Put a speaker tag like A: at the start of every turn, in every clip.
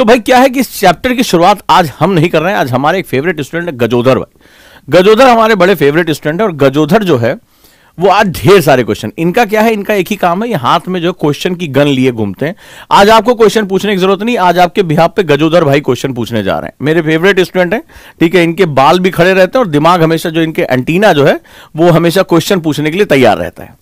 A: तो भाई क्या है कि इस चैप्टर की शुरुआत आज हम नहीं कर रहे हैं आज हमारे एक फेवरेट स्टूडेंट है गजोधर भाई गजोधर हमारे बड़े फेवरेट स्टूडेंट है और गजोधर जो है वो आज ढेर सारे क्वेश्चन इनका क्या है इनका एक ही काम है ये हाथ में जो क्वेश्चन की गन लिए घूमते हैं आज आपको क्वेश्चन पूछने की जरूरत नहीं आज आपके बिहार पे गजोधर भाई क्वेश्चन पूछने जा रहे हैं मेरे फेवरेट स्टूडेंट हैं ठीक है इनके बाल भी खड़े रहते हैं और दिमाग हमेशा जो इनके एंटीना जो है वो हमेशा क्वेश्चन पूछने के लिए तैयार रहता है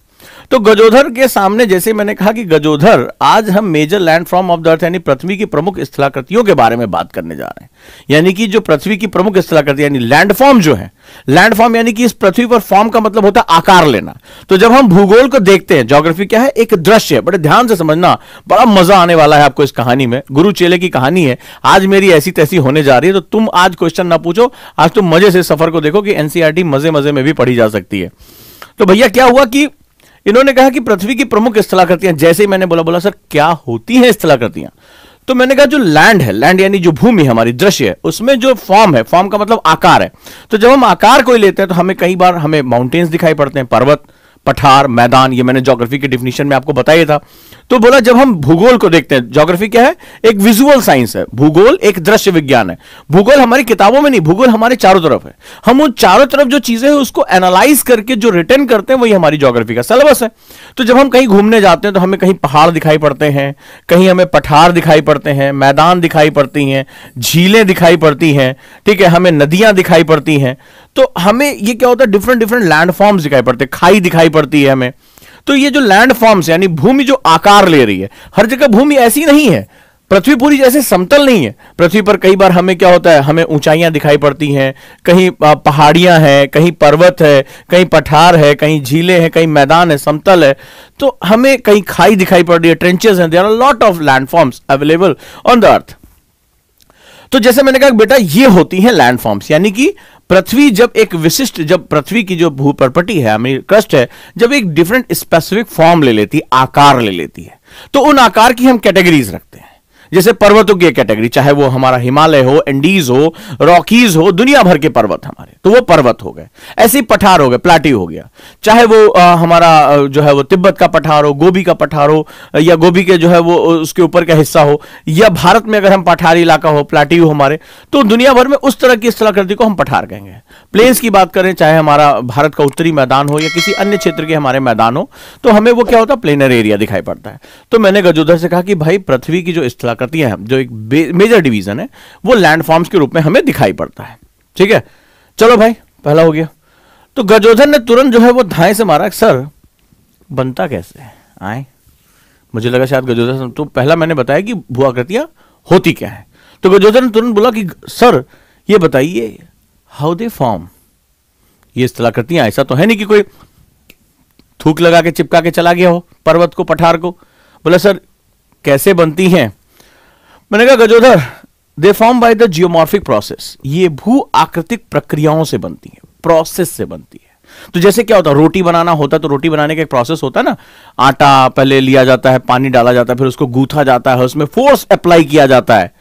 A: तो गजोधर के सामने जैसे मैंने कहा कि गजोधर आज हम major landform of the earth यानी पृथ्वी की प्रमुख स्थलाकृतियों के बारे में बात करने जा रहे हैं यानी कि जो पृथ्वी की प्रमुख स्थलाकृति यानी लैंडफॉर्म जो है लैंडफॉर्म यानी कि इस पृथ्वी पर फॉर्म का मतलब होता है आकार लेना तो जब हम भूगोल को देखते हैं जोग्राफी क्या है एक दृश्य है बड़े ध्यान से समझना बड़ा मजा आने वाला है आपको इस कहानी में गुरु चेले की कहानी है आज मेरी ऐसी तैसी होने जा रही है तो तुम आज क्वेश्चन ना पूछो आज तुम मजे से सफर को देखो कि एनसीआरटी e मजे मजे में भी पढ़ी जा सकती है तो भैया क्या हुआ कि इन्होंने कहा कि पृथ्वी की प्रमुख स्थलाकृतियां जैसे ही मैंने बोला बोला सर क्या होती हैं स्थलाकृतियां तो मैंने कहा जो लैंड है लैंड यानी जो भूमि है हमारी दृश्य है उसमें जो फॉर्म है फॉर्म का मतलब आकार है तो जब हम आकार कोई लेते हैं तो हमें कई बार हमें माउंटेन्स दिखाई पड़ते हैं पर्वत पठार मैदान ये मैंने ज्योग्राफी के डिफिनेशन में आपको बताया था तो बोला जब हम भूगोल को देखते हैं ज्योग्राफी क्या है एक विजुअल साइंस है भूगोल एक दृश्य विज्ञान है भूगोल हमारी किताबों में नहीं भूगोल हमारे चारों तरफ है हम उन चारों तरफ जो चीजें हैं उसको एनालाइज करके जो रिटर्न करते हैं वही हमारी ज्योग्राफी का सिलेबस है तो जब हम कहीं घूमने जाते हैं तो हमें कहीं पहाड़ दिखाई पड़ते हैं कहीं हमें पठार दिखाई पड़ते हैं मैदान दिखाई पड़ती हैं झीलें दिखाई पड़ती हैं ठीक है हमें नदियां दिखाई पड़ती हैं तो हमें ये क्या होता है डिफरेंट डिफरेंट लैंडफॉर्म्स दिखाई पड़ते हैं खाई दिखाई पड़ती है हमें तो ये जो लैंड फॉर्म्स यानी भूमि जो आकार ले रही है हर जगह भूमि ऐसी नहीं है पृथ्वी पूरी जैसे समतल नहीं है पृथ्वी पर कई बार हमें क्या होता है हमें ऊंचाइयां दिखाई पड़ती हैं कहीं पहाड़ियां हैं कहीं पर्वत है कहीं पठार है कहीं झीलें हैं कहीं मैदान है समतल है तो हमें कहीं खाई दिखाई पड़ रही है ट्रेंचेस हैं there are lot of landforms available on the earth तो जैसे मैंने कहा बेटा ये होती हैं फॉर्म्स यानी कि पृथ्वी जब एक विशिष्ट जब पृथ्वी की जो भू भूपर्पटी है हमें है जब एक डिफरेंट स्पेसिफिक फॉर्म ले लेती आकार ले लेती है तो उन आकार की हम कैटेगरीज रखते हैं जैसे पर्वतों की कैटेगरी चाहे वो हमारा हिमालय हो एंडीज हो रॉकीज हो दुनिया भर के पर्वत हमारे तो वो पर्वत हो गए ऐसे पठार हो गए प्लाटी हो गया चाहे वो आ, हमारा जो है वो तिब्बत का पठार हो गोभी का पठार हो या गोभी के जो है वो उसके ऊपर का हिस्सा हो या भारत में अगर हम पठारी इलाका हो प्लाटी हो हमारे तो दुनिया भर में उस तरह की स्थलाकृति को हम पठार कहेंगे प्लेन्स की बात करें चाहे हमारा भारत का उत्तरी मैदान हो या किसी अन्य क्षेत्र के हमारे मैदान हो तो हमें वो क्या होता है प्लेनर एरिया दिखाई पड़ता है तो मैंने गजोधर से कहा कि भाई पृथ्वी की जो स्थला कलाकृतियां हैं जो एक मेजर डिवीजन है वो लैंडफॉर्म्स के रूप में हमें दिखाई पड़ता है ठीक है चलो भाई पहला हो गया तो गजोधन ने तुरंत जो है वो धाएं से मारा सर बनता कैसे आए मुझे लगा शायद गजोधन तो पहला मैंने बताया कि भूआकृतियां होती क्या है तो गजोधन ने तुरंत बोला कि सर ये बताइए हाउ दे फॉर्म ये स्थलाकृतियां ऐसा तो है नहीं कि कोई थूक लगा के चिपका के चला गया हो पर्वत को पठार को बोला सर कैसे बनती हैं मैंने कहा Gajodhar they form by the geomorphic process ये भू आकृतिक प्रक्रियाओं से बनती है प्रोसेस से बनती है तो जैसे क्या होता है रोटी बनाना होता है तो रोटी बनाने का एक प्रोसेस होता है ना आटा पहले लिया जाता है पानी डाला जाता है फिर उसको गूथा जाता है उसमें फोर्स अप्लाई किया जाता है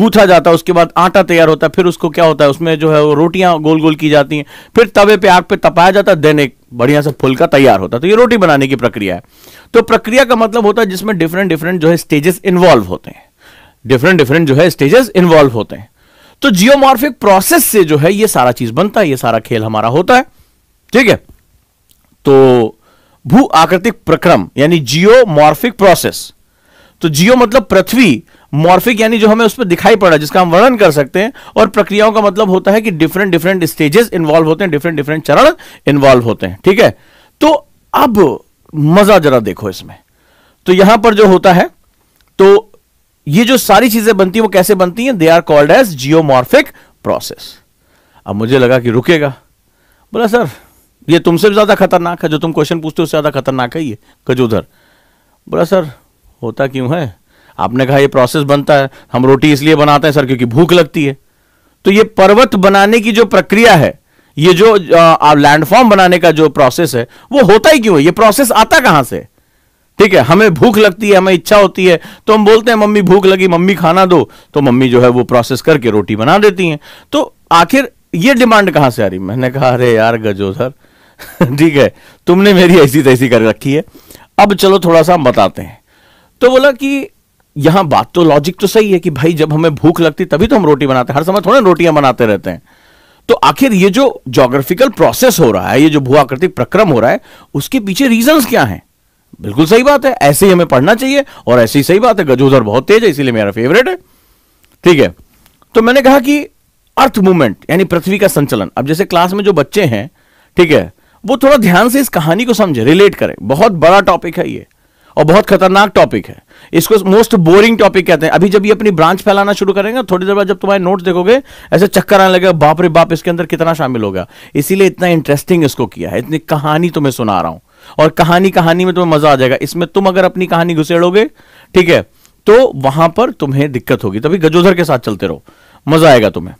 A: गूथा जाता है उसके बाद आटा तैयार होता है फिर उसको क्या होता है उसमें जो है वो रोटियां गोल गोल की जाती हैं फिर तवे पे आग पे तपाया जाता है देन एक बढ़िया सा फुलका तैयार होता है तो ये रोटी बनाने की प्रक्रिया है तो प्रक्रिया का मतलब होता है जिसमें डिफरेंट डिफरेंट जो है स्टेजेस इन्वॉल्व होते हैं डिफरेंट डिफरेंट जो है स्टेजेस इन्वॉल्व होते हैं तो जियोमॉर्फिक प्रोसेस से जो है ये सारा चीज बनता है ये सारा खेल हमारा होता है ठीक है तो भू आकृतिक प्रक्रम यानी जियोमॉर्फिक प्रोसेस तो जियो मतलब पृथ्वी मॉर्फिक यानी जो हमें उस पर दिखाई पड़ा जिसका हम वर्णन कर सकते हैं और प्रक्रियाओं का मतलब होता है कि डिफरेंट डिफरेंट स्टेजेस इन्वॉल्व होते हैं डिफरेंट डिफरेंट चरण इन्वॉल्व होते हैं ठीक है तो अब मजा जरा देखो इसमें तो यहां पर जो होता है तो ये जो सारी चीजें बनती है वो कैसे बनती हैं they are called as geomorphic process अब मुझे लगा कि रुकेगा बोला सर ये तुमसे भी ज्यादा खतरनाक है जो तुम क्वेश्चन पूछते हो उससे ज्यादा खतरनाक है ये कजूधर बोला सर होता क्यों है आपने कहा ये प्रोसेस बनता है हम रोटी इसलिए बनाते हैं सर क्योंकि भूख लगती है तो ये पर्वत बनाने की जो प्रक्रिया है ये जो लैंडफॉर्म बनाने का जो प्रोसेस है वो होता ही क्यों है ये प्रोसेस आता कहां से है ठीक है हमें भूख लगती है हमें इच्छा होती है तो हम बोलते हैं मम्मी भूख लगी मम्मी खाना दो तो मम्मी जो है वो प्रोसेस करके रोटी बना देती हैं तो आखिर ये डिमांड कहां से आ रही मैंने कहा अरे यार गजो सर ठीक है तुमने मेरी ऐसी तैसी कर रखी है अब चलो थोड़ा सा हम बताते हैं तो बोला कि यहां बात तो लॉजिक तो सही है कि भाई जब हमें भूख लगती तभी तो हम रोटी बनाते हैं हर समय थोड़े रोटियां बनाते रहते हैं तो आखिर ये जो जोग्राफिकल प्रोसेस हो रहा है ये जो भूआकृतिक प्रक्रम हो रहा है उसके पीछे रीजंस क्या हैं बिल्कुल सही बात है ऐसे ही हमें पढ़ना चाहिए और ऐसी सही बात है गजोदर बहुत तेज है इसीलिए मेरा फेवरेट है ठीक है तो मैंने कहा कि अर्थ मूवमेंट यानी पृथ्वी का संचलन अब जैसे क्लास में जो बच्चे हैं ठीक है वो थोड़ा ध्यान से इस कहानी को समझे रिलेट करें बहुत बड़ा टॉपिक है ये और बहुत खतरनाक टॉपिक है इसको मोस्ट बोरिंग टॉपिक कहते हैं अभी जब ये अपनी ब्रांच फैलाना शुरू करेंगे थोड़ी देर बाद जब तुम्हारे नोट्स देखोगे ऐसे चक्कर आने लगेगा बाप रे बाप इसके अंदर कितना शामिल होगा इसीलिए इतना इंटरेस्टिंग इसको किया है इतनी कहानी तुम्हें तो सुना रहा हूं और कहानी कहानी में तुम्हें मजा आ जाएगा इसमें तुम अगर अपनी कहानी घुसेड़ोगे ठीक है तो वहां पर तुम्हें दिक्कत होगी तभी गजोधर के साथ चलते रहो मजा आएगा तुम्हें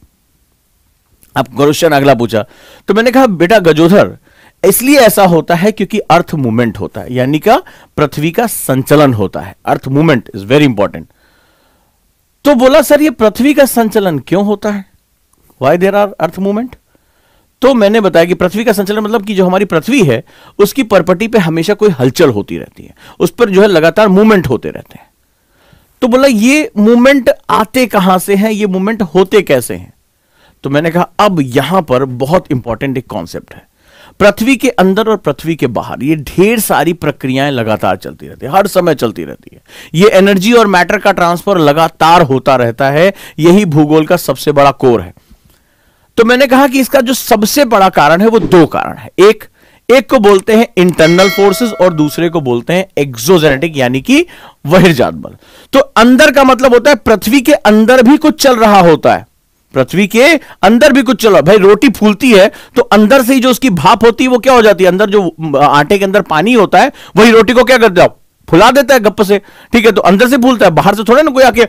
A: अब क्वेश्चन अगला पूछा तो मैंने कहा बेटा गजोधर इसलिए ऐसा होता है क्योंकि अर्थ मूवमेंट होता है यानी का पृथ्वी का संचलन होता है earth movement is very important तो बोला सर ये पृथ्वी का संचलन क्यों होता है why there are earth movement तो मैंने बताया कि पृथ्वी का संचलन मतलब कि जो हमारी पृथ्वी है उसकी परपटी पे हमेशा कोई हलचल होती रहती है उस पर जो है लगातार मूवमेंट होते रहते हैं तो बोला ये मूवमेंट आते कहां से हैं ये मूवमेंट होते कैसे हैं तो मैंने कहा अब यहां पर बहुत इंपॉर्टेंट एक कॉन्सेप्ट है पृथ्वी के अंदर और पृथ्वी के बाहर ये ढेर सारी प्रक्रियाएं लगातार चलती रहती है हर समय चलती रहती है ये एनर्जी और मैटर का ट्रांसफर लगातार होता रहता है यही भूगोल का सबसे बड़ा कोर है तो मैंने कहा कि इसका जो सबसे बड़ा कारण है वो दो कारण है एक एक को बोलते हैं इंटरनल फोर्सेस और दूसरे को बोलते हैं एक्सोजेनेटिक यानी कि बहिर्जात बल तो अंदर का मतलब होता है पृथ्वी के अंदर भी कुछ चल रहा होता है पृथ्वी के अंदर भी कुछ चलो भाई रोटी फूलती है तो अंदर से ही जो उसकी भाप होती है वो क्या हो जाती है अंदर जो आटे के अंदर पानी होता है वही रोटी को क्या करते हो फुला देता है गप से ठीक है तो अंदर से फूलता है बाहर से थोड़ा ना कोई आके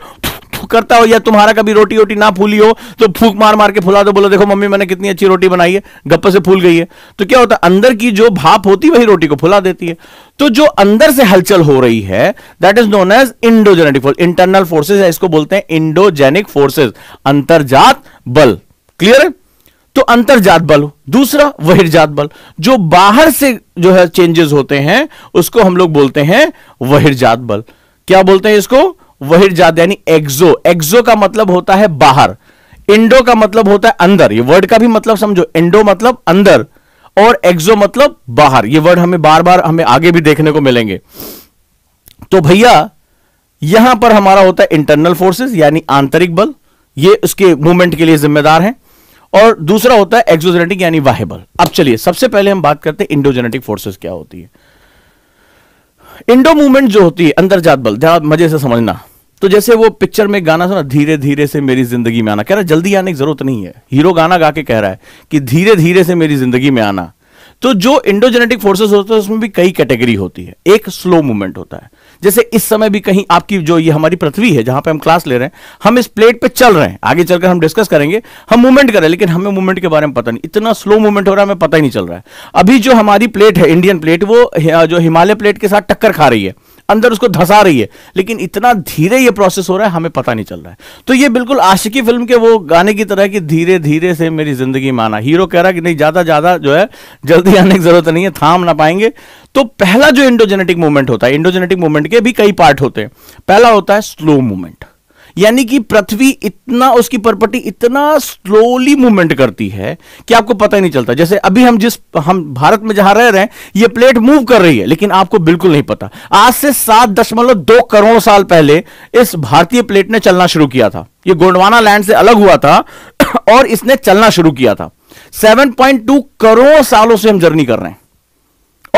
A: करता हो या तुम्हारा कभी रोटी वोटी ना फूली हो तो फूक मार मार के फुला दो बोलो देखो मम्मी मैंने कितनी अच्छी रोटी बनाई है गप्पे से फूल गई है तो क्या होता है अंदर की जो भाप होती है वही रोटी को फुला देती है तो जो अंदर से हलचल हो रही है that is known as endogenetic force internal forces इसको बोलते हैं इंडोजेनिक फोर्सेज अंतरजात बल क्लियर है तो अंतरजात बल दूसरा बहिर्जात बल जो बाहर से जो है चेंजेस होते हैं उसको हम लोग बोलते हैं बहिर्जात बल क्या बोलते हैं इसको वहिर्जात यानी एक्जो एक्जो का मतलब होता है बाहर इंडो का मतलब होता है अंदर ये वर्ड का भी मतलब समझो इंडो मतलब अंदर और एक्जो मतलब बाहर ये वर्ड हमें बार बार हमें आगे भी देखने को मिलेंगे तो भैया यहां पर हमारा होता है इंटरनल फोर्सेस यानी आंतरिक बल ये उसके मूवमेंट के लिए जिम्मेदार है और दूसरा होता है एक्सोजेनेटिक यानी वाह्य बल अब चलिए सबसे पहले हम बात करते हैं इंडोजेनेटिक फोर्सेस क्या होती है इंडो मूवमेंट जो होती है अंदर जात बल मजे से समझना तो जैसे वो पिक्चर में गाना सुना धीरे धीरे से मेरी जिंदगी में आना कह रहा है जल्दी आने की जरूरत नहीं है हीरो गाना गा के कह रहा है कि धीरे धीरे से मेरी जिंदगी में आना तो जो इंडोजेनेटिक फोर्सेस होते हैं उसमें भी कई कैटेगरी होती है एक स्लो मूवमेंट होता है जैसे इस समय भी कहीं आपकी जो ये हमारी पृथ्वी है जहां पे हम क्लास ले रहे हैं हम इस प्लेट पे चल रहे हैं आगे चलकर हम डिस्कस करेंगे हम मूवमेंट करें लेकिन हमें मूवमेंट के बारे में पता नहीं इतना स्लो मूवमेंट हो रहा है हमें पता ही नहीं चल रहा है अभी जो हमारी प्लेट है इंडियन प्लेट वो जो हिमालय प्लेट के साथ टक्कर खा रही है अंदर उसको धसा रही है लेकिन इतना धीरे ये प्रोसेस हो रहा है हमें पता नहीं चल रहा है तो ये बिल्कुल आशिकी फिल्म के वो गाने की तरह कि धीरे धीरे से मेरी जिंदगी माना हीरो कह रहा है कि नहीं ज़्यादा ज़्यादा जो है जल्दी आने की जरूरत नहीं है थाम ना पाएंगे तो पहला जो इंडोजेनेटिक मूवमेंट होता है इंडोजेनेटिक मूवमेंट के भी कई पार्ट होते हैं पहला होता है स्लो मूवमेंट यानी कि पृथ्वी इतना उसकी प्रॉपर्टी इतना स्लोली मूवमेंट करती है कि आपको पता ही नहीं चलता जैसे अभी हम जिस हम भारत में जहां रह रहे हैं ये प्लेट मूव कर रही है लेकिन आपको बिल्कुल नहीं पता आज से सात दशमलव दो करोड़ साल पहले इस भारतीय प्लेट ने चलना शुरू किया था ये गोंडवाना लैंड से अलग हुआ था और इसने चलना शुरू किया था सेवन करोड़ सालों से हम जर्नी कर रहे हैं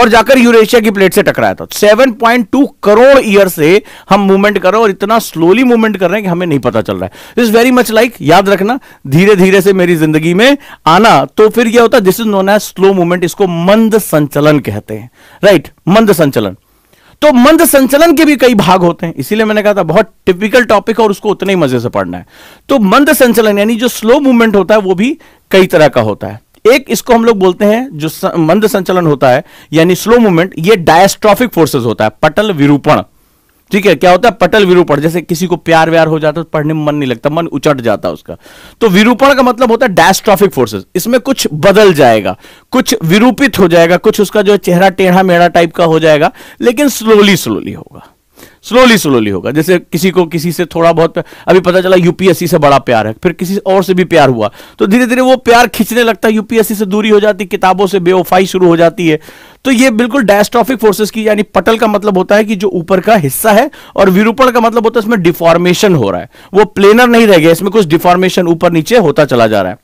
A: और जाकर यूरेशिया की प्लेट से टकराया था 7.2 करोड़ ईयर से हम मूवमेंट कर रहे हैं और इतना स्लोली मूवमेंट कर रहे हैं कि हमें नहीं पता चल रहा है इज वेरी मच लाइक याद रखना धीरे धीरे से मेरी जिंदगी में आना तो फिर यह होता है this is known as slow movement इसको मंद संचलन कहते हैं राइट right, मंद संचलन तो मंद संचलन के भी कई भाग होते हैं इसीलिए मैंने कहा था बहुत टिपिकल टॉपिक और उसको उतने ही मजे से पढ़ना है तो मंद संचलन यानी जो स्लो मूवमेंट होता है वो भी कई तरह का होता है एक इसको हम लोग बोलते हैं जो मंद संचलन होता है यानी स्लो मूवमेंट ये डायस्ट्रॉफिक फोर्सेस होता है पटल विरूपण ठीक है क्या होता है पटल विरूपण जैसे किसी को प्यार व्यार हो जाता है तो पढ़ने में मन नहीं लगता मन उचट जाता है उसका तो विरूपण का मतलब होता है डायस्ट्रॉफिक फोर्सेस इसमें कुछ बदल जाएगा कुछ विरूपित हो जाएगा कुछ उसका जो चेहरा टेढ़ा मेढ़ा टाइप का हो जाएगा लेकिन स्लोली स्लोली होगा स्लोली स्लोली होगा जैसे किसी को किसी से थोड़ा बहुत अभी पता चला यूपीएससी से बड़ा प्यार है फिर किसी और से भी प्यार हुआ तो धीरे धीरे वो प्यार खींचने लगता है यूपीएससी से दूरी हो जाती किताबों से बेवफाई शुरू हो जाती है तो ये बिल्कुल डायस्ट्रॉफिक फोर्सेस की यानी पटल का मतलब होता है कि जो ऊपर का हिस्सा है और विरूपण का मतलब होता है इसमें डिफॉर्मेशन हो रहा है वो प्लेनर नहीं रह गया इसमें कुछ डिफॉर्मेशन ऊपर नीचे होता चला जा रहा है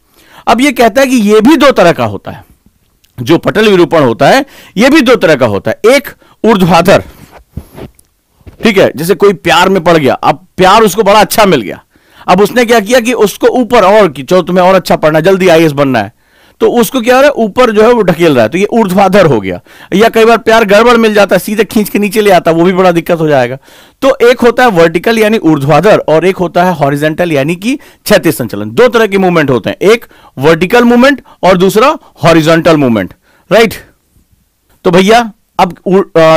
A: अब ये कहता है कि ये भी दो तरह का होता है जो पटल विरूपण होता है ये भी दो तरह का होता है एक ऊर्ध्वाधर ठीक है जैसे कोई प्यार में पड़ गया अब प्यार उसको बड़ा अच्छा मिल गया अब उसने क्या किया कि उसको ऊपर और कि चलो तुम्हें और अच्छा पढ़ना जल्दी आई बनना है तो उसको क्या हो रहा है ऊपर जो है वो ढकेल रहा है तो ये ऊर्ध्वाधर हो गया या कई बार प्यार गड़बड़ मिल जाता है सीधे खींच के नीचे ले आता है वो भी बड़ा दिक्कत हो जाएगा तो एक होता है वर्टिकल यानी ऊर्ध्वाधर और एक होता है हॉरिजेंटल यानी कि क्षतिज संचलन दो तरह के मूवमेंट होते हैं एक वर्टिकल मूवमेंट और दूसरा हॉरिजेंटल मूवमेंट राइट तो भैया अब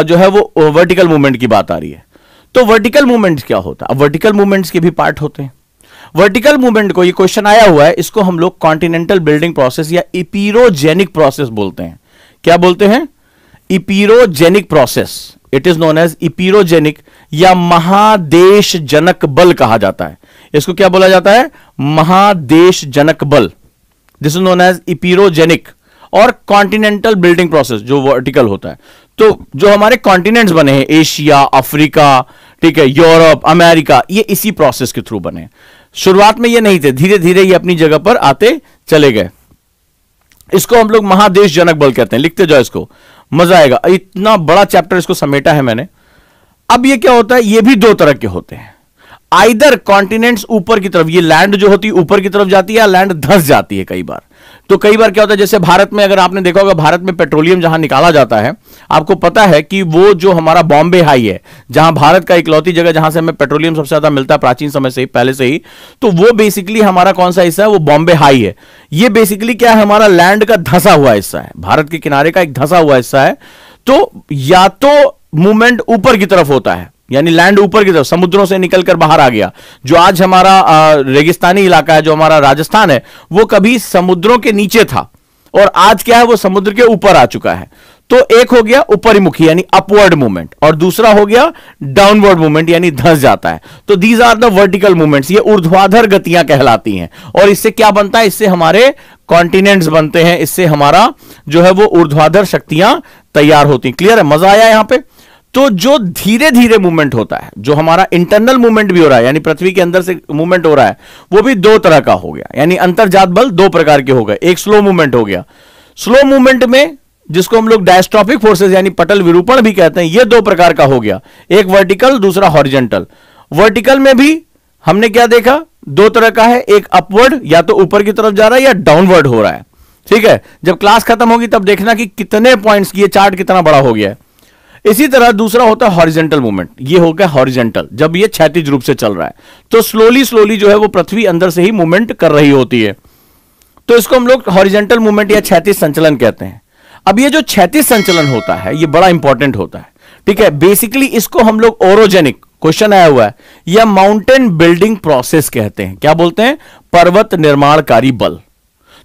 A: जो है वो वर्टिकल मूवमेंट की बात आ रही है तो वर्टिकल मूवमेंट्स क्या होता है वर्टिकल मूवमेंट्स के भी पार्ट होते हैं वर्टिकल मूवमेंट को ये क्वेश्चन आया हुआ है इसको हम लोग कॉन्टिनेंटल बिल्डिंग प्रोसेस या इपीरोजेनिक प्रोसेस बोलते हैं क्या बोलते हैं epeirogenic process it is known as epeirogenic या महादेश जनक बल कहा जाता है इसको क्या बोला जाता है महादेश जनक बल this is known as epeirogenic और कॉन्टिनेंटल बिल्डिंग प्रोसेस जो वर्टिकल होता है तो जो हमारे कॉन्टिनेंट्स बने हैं एशिया अफ्रीका ठीक है यूरोप अमेरिका ये इसी प्रोसेस के थ्रू बने शुरुआत में ये नहीं थे धीरे धीरे ये अपनी जगह पर आते चले गए इसको हम लोग महादेश जनक बल कहते हैं लिखते जाओ इसको मजा आएगा इतना बड़ा चैप्टर इसको समेटा है मैंने अब ये क्या होता है ये भी दो तरह के होते हैं आइदर कॉन्टिनेंट्स ऊपर की तरफ ये लैंड जो होती है ऊपर की तरफ जाती है या लैंड धस जाती है कई बार तो कई बार क्या होता है जैसे भारत में अगर आपने देखा होगा भारत में पेट्रोलियम जहां निकाला जाता है आपको पता है कि वो जो हमारा बॉम्बे हाई है जहां भारत का इकलौती जगह जहां से हमें पेट्रोलियम सबसे ज्यादा मिलता है प्राचीन समय से ही पहले से ही तो वो बेसिकली हमारा कौन सा हिस्सा है वो बॉम्बे हाई है ये बेसिकली क्या है हमारा लैंड का धंसा हुआ हिस्सा है भारत के किनारे का एक धंसा हुआ हिस्सा है तो या तो मूवमेंट ऊपर की तरफ होता है यानी लैंड ऊपर की तरफ समुद्रों से निकलकर बाहर आ गया जो आज हमारा रेगिस्तानी इलाका है जो हमारा राजस्थान है वो कभी समुद्रों के नीचे था और आज क्या है वो समुद्र के ऊपर आ चुका है तो एक हो गया ऊपरीमुखी यानी अपवर्ड मूवमेंट और दूसरा हो गया डाउनवर्ड मूवमेंट यानी धस जाता है तो these are the vertical movements ये ऊर्ध्वाधर गतियां कहलाती हैं और इससे क्या बनता है इससे हमारे कॉन्टिनेंट्स बनते हैं इससे हमारा जो है वो ऊर्ध्वाधर शक्तियां तैयार होती क्लियर है मजा आया यहां पर तो जो धीरे धीरे मूवमेंट होता है जो हमारा इंटरनल मूवमेंट भी हो रहा है यानी पृथ्वी के अंदर से मूवमेंट हो रहा है वो भी दो तरह का हो गया यानी अंतर्जात बल दो प्रकार के हो गए एक स्लो मूवमेंट हो गया स्लो मूवमेंट में जिसको हम लोग डायस्ट्रॉपिक फोर्सेस यानी पटल विरूपण भी कहते हैं ये दो प्रकार का हो गया एक वर्टिकल दूसरा हॉरिजेंटल वर्टिकल में भी हमने क्या देखा दो तरह का है एक अपवर्ड या तो ऊपर की तरफ जा रहा है या डाउनवर्ड हो रहा है ठीक है जब क्लास खत्म होगी तब देखना कि कितने पॉइंट्स ये चार्ट कितना बड़ा हो गया है इसी तरह दूसरा होता है हॉरिजेंटल मूवमेंट ये हो गया हॉरिजेंटल जब ये क्षैतिज रूप से चल रहा है तो स्लोली स्लोली जो है वो पृथ्वी अंदर से ही मूवमेंट कर रही होती है तो इसको हम लोग हॉरिजेंटल मूवमेंट या क्षैतिज संचलन कहते हैं अब ये जो क्षैतिज संचलन होता है ये बड़ा इंपॉर्टेंट होता है ठीक है बेसिकली इसको हम लोग ओरोजेनिक क्वेश्चन आया हुआ है या माउंटेन बिल्डिंग प्रोसेस कहते हैं क्या बोलते हैं पर्वत निर्माणकारी बल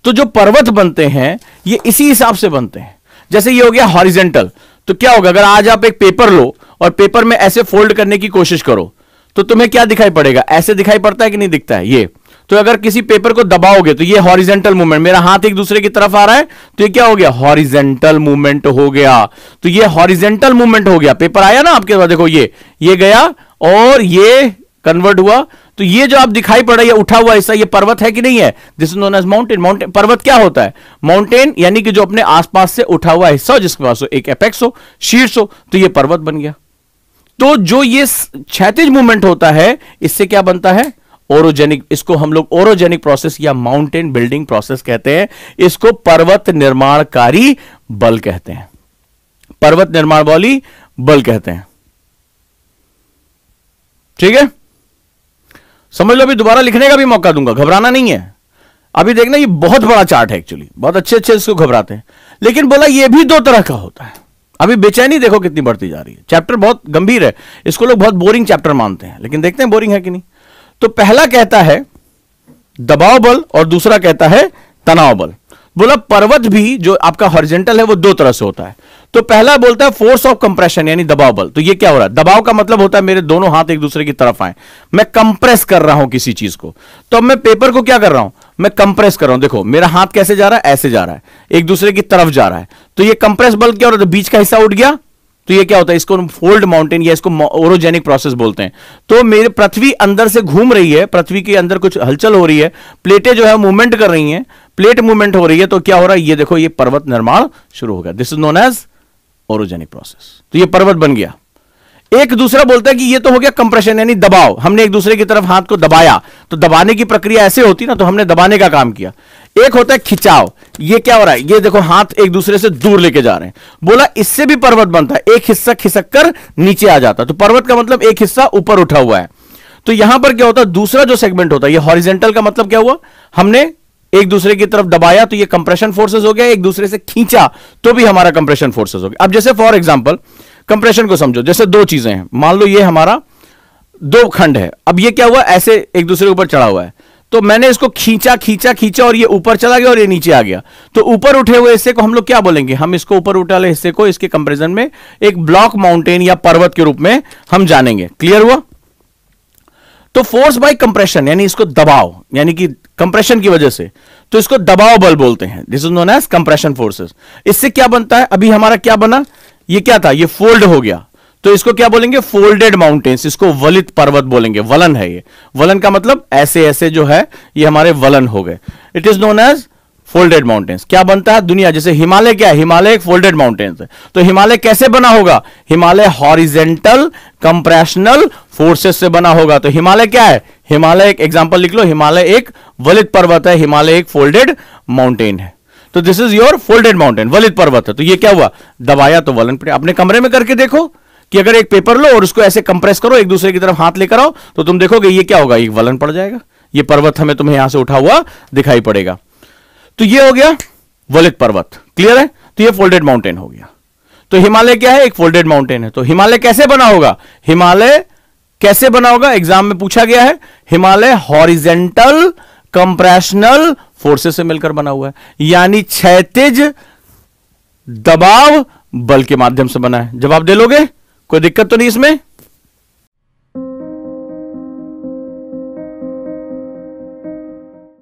A: तो जो पर्वत बनते हैं ये इसी हिसाब से बनते हैं जैसे ये हो गया हॉरिजेंटल तो क्या होगा अगर आज आप एक पेपर लो और पेपर में ऐसे फोल्ड करने की कोशिश करो तो तुम्हें क्या दिखाई पड़ेगा ऐसे दिखाई पड़ता है कि नहीं दिखता है ये तो अगर किसी पेपर को दबाओगे तो ये हॉरिजेंटल मूवमेंट मेरा हाथ एक दूसरे की तरफ आ रहा है तो ये क्या हो गया हॉरिजेंटल मूवमेंट हो गया तो ये हॉरिजेंटल मूवमेंट हो गया पेपर आया ना आपके पास देखो ये ये गया और ये कन्वर्ट हुआ तो ये जो आप दिखाई पड़ रहा है उठा हुआ हिस्सा ये पर्वत है कि नहीं है this is known as mountain mountain पर्वत क्या होता है माउंटेन यानी कि जो अपने आसपास से उठा हुआ हिस्सा हो जिसके पास हो एक एपेक्स हो शीर्ष हो तो ये पर्वत बन गया तो जो ये क्षैतिज मूवमेंट होता है इससे क्या बनता है ओरोजेनिक इसको हम लोग ओरोजेनिक प्रोसेस या माउंटेन बिल्डिंग प्रोसेस कहते हैं इसको पर्वत निर्माणकारी बल कहते हैं पर्वत निर्माण वाली बल कहते हैं ठीक है समझ लो अभी दोबारा लिखने का भी मौका दूंगा घबराना नहीं है अभी देखना ये बहुत बड़ा चार्ट है एक्चुअली बहुत अच्छे अच्छे इसको घबराते हैं लेकिन बोला ये भी दो तरह का होता है अभी बेचैनी देखो कितनी बढ़ती जा रही है चैप्टर बहुत गंभीर है इसको लोग बहुत बोरिंग चैप्टर मानते हैं लेकिन देखते हैं बोरिंग है कि नहीं तो पहला कहता है दबाव बल और दूसरा कहता है तनाव बल बोला पर्वत भी जो आपका हॉरिजेंटल है वो दो तरह से होता है तो पहला बोलता है फोर्स ऑफ कंप्रेशन यानी दबाव बल तो ये क्या हो रहा है दबाव का मतलब होता है मेरे दोनों हाथ एक दूसरे की तरफ आए मैं कंप्रेस कर रहा हूं किसी चीज को तो अब मैं पेपर को क्या कर रहा हूं मैं कंप्रेस कर रहा हूं देखो मेरा हाथ कैसे जा रहा है ऐसे जा रहा है एक दूसरे की तरफ जा रहा है तो ये कंप्रेस बल क्या हो रहा है बीच का हिस्सा उठ गया तो ये क्या होता है इसको फोल्ड माउंटेन या इसको ओरोजेनिक प्रोसेस बोलते हैं तो मेरे पृथ्वी अंदर से घूम रही है पृथ्वी के अंदर कुछ हलचल हो रही है प्लेटें जो है मूवमेंट कर रही हैं प्लेट मूवमेंट हो रही है तो क्या हो रहा है ये देखो ये पर्वत निर्माण शुरू होगा this is known as orogenic process तो ये पर्वत बन गया एक दूसरा बोलता है कि ये तो हो गया कंप्रेशन यानी दबाव हमने एक दूसरे की तरफ हाथ को दबाया तो दबाने की प्रक्रिया ऐसे होती ना तो हमने दबाने का काम किया एक होता है खिंचाव ये क्या हो रहा है ये देखो हाथ एक दूसरे से दूर लेके जा रहे हैं बोला इससे भी पर्वत बनता है एक हिस्सा खिसक कर नीचे आ जाता है तो पर्वत का मतलब एक हिस्सा ऊपर उठा हुआ है तो यहां पर क्या होता है दूसरा जो सेगमेंट होता है ये हॉरिजेंटल का मतलब क्या हुआ हमने एक दूसरे की तरफ दबाया तो ये कंप्रेशन फोर्सेस हो गया एक दूसरे से खींचा तो भी हमारा कंप्रेशन फोर्सेस हो गया अब जैसे फॉर एग्जाम्पल कंप्रेशन को समझो जैसे दो चीजें हैं मान लो ये हमारा दो खंड है अब ये क्या हुआ ऐसे एक दूसरे के ऊपर चढ़ा हुआ है तो मैंने इसको खींचा खींचा खींचा और ये ऊपर चला गया और ये नीचे आ गया तो ऊपर उठे हुए हिस्से को हम लोग क्या बोलेंगे हम इसको ऊपर उठा वाले हिस्से को इसके कंपेरिजन में एक ब्लॉक माउंटेन या पर्वत के रूप में हम जानेंगे क्लियर हुआ तो फोर्स बाय कंप्रेशन यानी इसको दबाव यानी कि कंप्रेशन की वजह से तो इसको दबाव बल बोलते हैं this is known as compression forces इससे क्या बनता है अभी हमारा क्या बना ये क्या था ये फोल्ड हो गया तो इसको क्या बोलेंगे फोल्डेड माउंटेन्स इसको वलित पर्वत बोलेंगे वलन है ये वलन का मतलब ऐसे ऐसे जो है ये हमारे वलन हो गए it is known as folded mountains क्या बनता है दुनिया जैसे हिमालय क्या है हिमालय एक फोल्डेड माउंटेन्स है तो हिमालय कैसे बना होगा हिमालय हॉरिजेंटल कंप्रेशनल फोर्सेस से बना होगा तो हिमालय क्या है हिमालय एक एग्जाम्पल लिख लो हिमालय एक वलित पर्वत है हिमालय एक फोल्डेड माउंटेन है तो this is your folded mountain वलित पर्वत है तो ये क्या हुआ दबाया तो वलन पड़े अपने कमरे में करके देखो कि अगर एक पेपर लो और उसको ऐसे कंप्रेस करो एक दूसरे की तरफ हाथ लेकर आओ तो तुम देखोगे ये क्या होगा एक वलन पड़ जाएगा ये पर्वत हमें तुम्हें यहां से उठा हुआ दिखाई पड़ेगा तो ये हो गया वलित पर्वत क्लियर है तो ये फोल्डेड माउंटेन हो गया तो हिमालय क्या है एक फोल्डेड माउंटेन है तो हिमालय कैसे बना होगा हिमालय कैसे बना होगा एग्जाम में पूछा गया है हिमालय हॉरिजेंटल कंप्रेशनल फोर्सेस से मिलकर बना हुआ है यानी क्षैतिज दबाव बल के माध्यम से बना है जवाब दे लोगे कोई दिक्कत तो नहीं इसमें